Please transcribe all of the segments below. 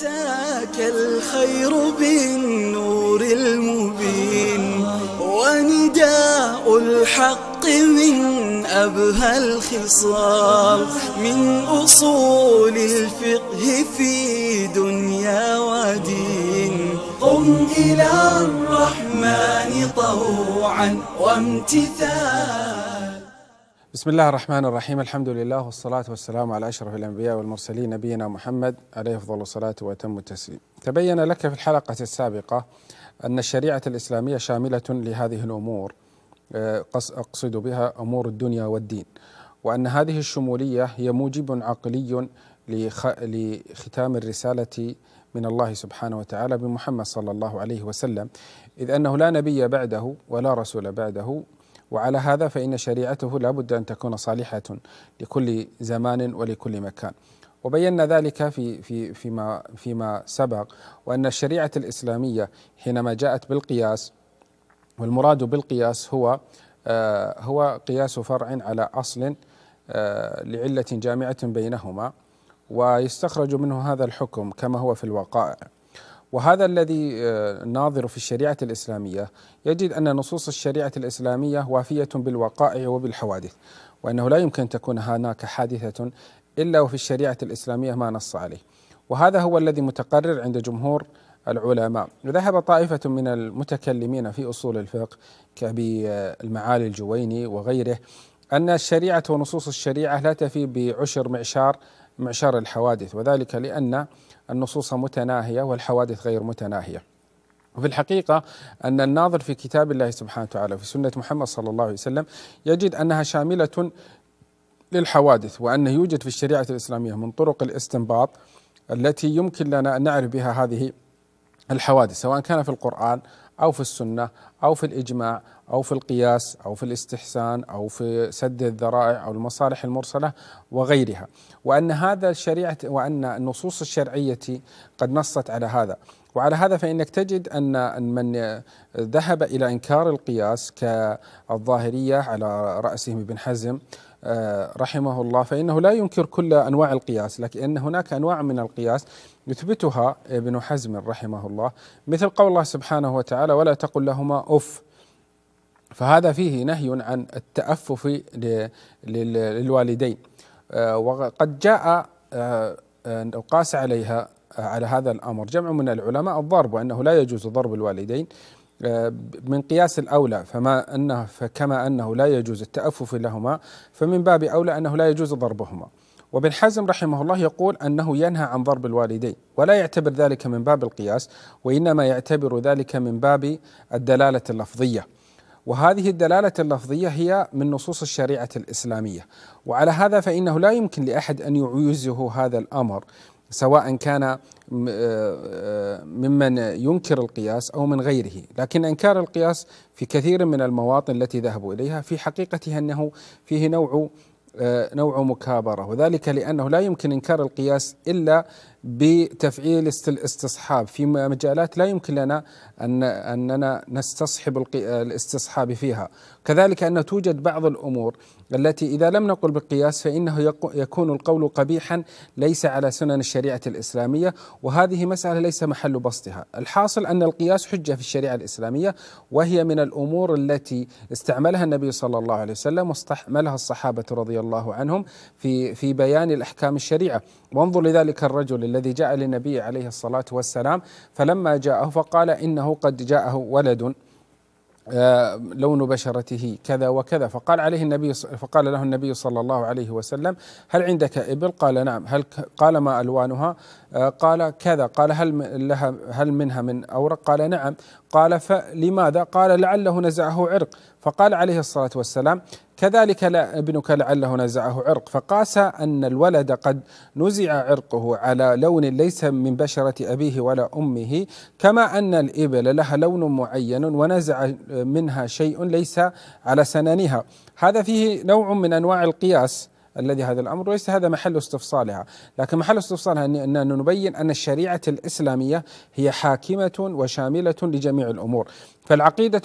أتاك الخير بالنور المبين ونداء الحق من أبهى الخصال من أصول الفقه في دنيا ودين قم إلى الرحمن طوعا وامتثالا بسم الله الرحمن الرحيم الحمد لله والصلاة والسلام على أشرف الأنبياء والمرسلين نبينا محمد عليه أفضل الصلاة وأتم التسليم تبين لك في الحلقة السابقة أن الشريعة الإسلامية شاملة لهذه الأمور أقصد بها أمور الدنيا والدين وأن هذه الشمولية هي موجب عقلي لختام الرسالة من الله سبحانه وتعالى بمحمد صلى الله عليه وسلم إذ أنه لا نبي بعده ولا رسول بعده وعلى هذا فإن شريعته لا بد أن تكون صالحة لكل زمان ولكل مكان وبينا ذلك في في فيما فيما سبق وأن الشريعة الإسلامية حينما جاءت بالقياس والمراد بالقياس هو آه، هو قياس فرع على أصل آه، لعلة جامعة بينهما ويستخرج منه هذا الحكم كما هو في الوقائع وهذا الذي آه، ناظر في الشريعة الإسلامية يجد أن نصوص الشريعة الإسلامية وافية بالوقائع وبالحوادث وأنه لا يمكن تكون هناك حادثة إلا وفي الشريعة الإسلامية ما نص عليه وهذا هو الذي متقرر عند جمهور العلماء ذهب طائفة من المتكلمين في أصول الفقه كأبي آه، المعالي الجويني وغيره أن الشريعة ونصوص الشريعة لا تفي بعشر معشار معشار الحوادث وذلك لأن النصوص متناهية والحوادث غير متناهية وفي الحقيقة أن الناظر في كتاب الله سبحانه وتعالى في سنة محمد صلى الله عليه وسلم يجد أنها شاملة للحوادث وأنه يوجد في الشريعة الإسلامية من طرق الاستنباط التي يمكن لنا أن نعرف بها هذه الحوادث سواء كان في القرآن أو في السنة أو في الإجماع أو في القياس أو في الاستحسان أو في سد الذرائع أو المصالح المرسلة وغيرها وأن هذا الشريعة وأن النصوص الشرعية قد نصت على هذا وعلى هذا فإنك تجد أن من ذهب إلى إنكار القياس كالظاهرية على رأسهم ابن حزم آه، رحمه الله فإنه لا ينكر كل أنواع القياس لكن هناك أنواع من القياس يثبتها ابن حزم رحمه الله مثل قول الله سبحانه وتعالى ولا تقل لهما أف فهذا فيه نهي عن التأفف للوالدين آه، وقد جاء آه، آه، قاس عليها على هذا الأمر جمع من العلماء الضرب وأنه لا يجوز ضرب الوالدين من قياس الأولى فما أنه فكما أنه لا يجوز التأفف لهما فمن باب أولى أنه لا يجوز ضربهما وابن حزم رحمه الله يقول أنه ينهى عن ضرب الوالدين ولا يعتبر ذلك من باب القياس وإنما يعتبر ذلك من باب الدلالة اللفظية وهذه الدلاله اللفظيه هي من نصوص الشريعه الاسلاميه وعلى هذا فانه لا يمكن لاحد ان يعيزه هذا الامر سواء كان آه، آه، ممن ينكر القياس او من غيره، لكن انكار القياس في كثير من المواطن التي ذهبوا اليها في حقيقتها انه فيه نوع آه، نوع مكابرة وذلك لأنه لا يمكن إنكار القياس إلا بتفعيل الاستصحاب في مجالات لا يمكن لنا أن أننا نستصحب الاستصحاب فيها كذلك أن توجد بعض الأمور التي إذا لم نقل بالقياس فإنه يكون القول قبيحا ليس على سنن الشريعة الإسلامية وهذه مسألة ليس محل بسطها الحاصل أن القياس حجة في الشريعة الإسلامية وهي من الأمور التي استعملها النبي صلى الله عليه وسلم واستعملها الصحابة رضي الله عنهم في, في بيان الأحكام الشريعة وانظر لذلك الرجل الذي جاء للنبي عليه الصلاة والسلام فلما جاءه فقال إنه قد جاءه ولد آه، لون بشرته كذا وكذا فقال عليه النبي فقال له النبي صلى الله عليه وسلم هل عندك ابل؟ قال نعم هل قال ما الوانها؟ آه، قال كذا قال هل لها هل منها من اورق؟ قال نعم قال فلماذا؟ قال لعله نزعه عرق فقال عليه الصلاه والسلام كذلك ابنك لعله نزعه عرق فقاس أن الولد قد نزع عرقه على لون ليس من بشرة أبيه ولا أمه كما أن الإبل لها لون معين ونزع منها شيء ليس على سننها هذا فيه نوع من أنواع القياس الذي هذا الامر وليس هذا محل استفصالها، لكن محل استفصالها ان نبين ان الشريعه الاسلاميه هي حاكمه وشامله لجميع الامور، فالعقيدة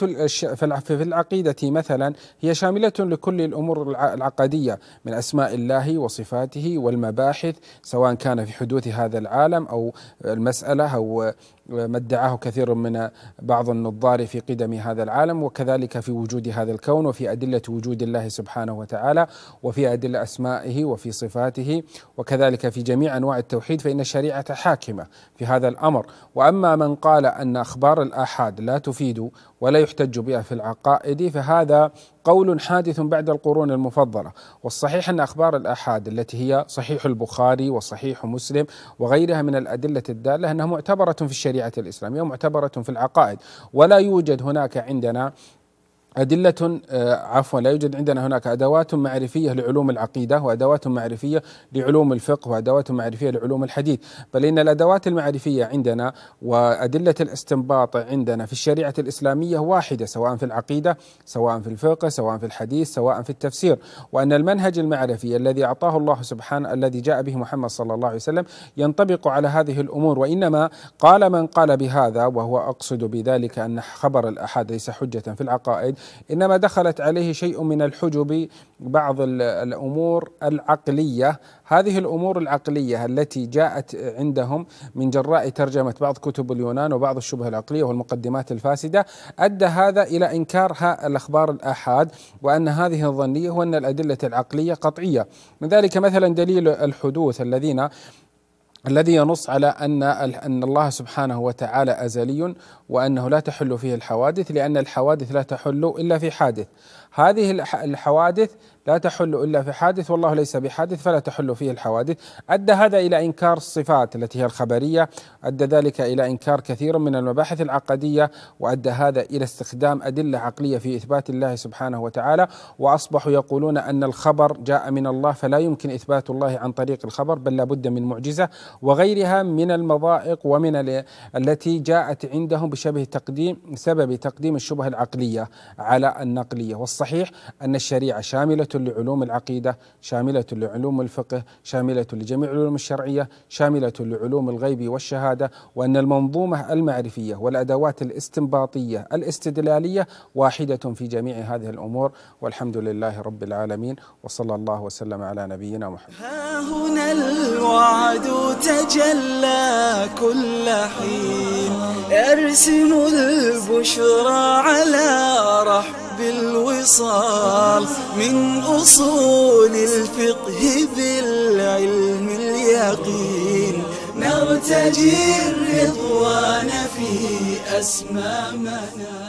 في العقيدة مثلا هي شاملة لكل الأمور العقدية من أسماء الله وصفاته والمباحث سواء كان في حدوث هذا العالم أو المسألة أو ما ادعاه كثير من بعض النظار في قدم هذا العالم وكذلك في وجود هذا الكون وفي أدلة وجود الله سبحانه وتعالى وفي أدلة أسمائه وفي صفاته وكذلك في جميع أنواع التوحيد فإن الشريعة حاكمة في هذا الأمر وأما من قال أن أخبار الآحاد لا تفيد ولا يحتج بها في العقائد فهذا قول حادث بعد القرون المفضله، والصحيح ان اخبار الاحاد التي هي صحيح البخاري وصحيح مسلم وغيرها من الادله الداله انها معتبره في الشريعه الاسلاميه ومعتبره في العقائد، ولا يوجد هناك عندنا أدلة آه، عفوا لا يوجد عندنا هناك أدوات معرفية لعلوم العقيدة وأدوات معرفية لعلوم الفقه وأدوات معرفية لعلوم الحديث بل إن الأدوات المعرفية عندنا وأدلة الاستنباط عندنا في الشريعة الإسلامية واحدة سواء في العقيدة سواء في الفقه سواء في الحديث سواء في التفسير وأن المنهج المعرفي الذي أعطاه الله سبحانه الذي جاء به محمد صلى الله عليه وسلم ينطبق على هذه الأمور وإنما قال من قال بهذا وهو أقصد بذلك أن خبر الأحد ليس حجة في العقائد إنما دخلت عليه شيء من الحجب بعض الأمور العقلية هذه الأمور العقلية التي جاءت عندهم من جراء ترجمة بعض كتب اليونان وبعض الشبه العقلية والمقدمات الفاسدة أدى هذا إلى إنكار الأخبار الآحاد وأن هذه الظنية وأن الأدلة العقلية قطعية من ذلك مثلا دليل الحدوث الذين الذي ينص على ان ان الله سبحانه وتعالى ازلي وانه لا تحل فيه الحوادث لان الحوادث لا تحل الا في حادث هذه الحوادث لا تحل الا في حادث والله ليس بحادث فلا تحل فيه الحوادث، ادى هذا الى انكار الصفات التي هي الخبريه، ادى ذلك الى انكار كثير من المباحث العقديه، وادى هذا الى استخدام ادله عقليه في اثبات الله سبحانه وتعالى، واصبحوا يقولون ان الخبر جاء من الله فلا يمكن اثبات الله عن طريق الخبر بل لابد من معجزه وغيرها من المضائق ومن التي جاءت عندهم بشبه تقديم سبب تقديم الشبهه العقليه على النقليه والصحيح الصحيح أن الشريعة شاملة لعلوم العقيدة شاملة لعلوم الفقه شاملة لجميع العلوم الشرعية شاملة لعلوم الغيب والشهادة وأن المنظومة المعرفية والأدوات الاستنباطية الاستدلالية واحدة في جميع هذه الأمور والحمد لله رب العالمين وصلى الله وسلم على نبينا محمد ها هنا الوعد تجلى كل حين يرسم البشرى على رحب الوعد الوصال من أصول الفقه بالعلم اليقين نرتجي الرضوان في أسمامنا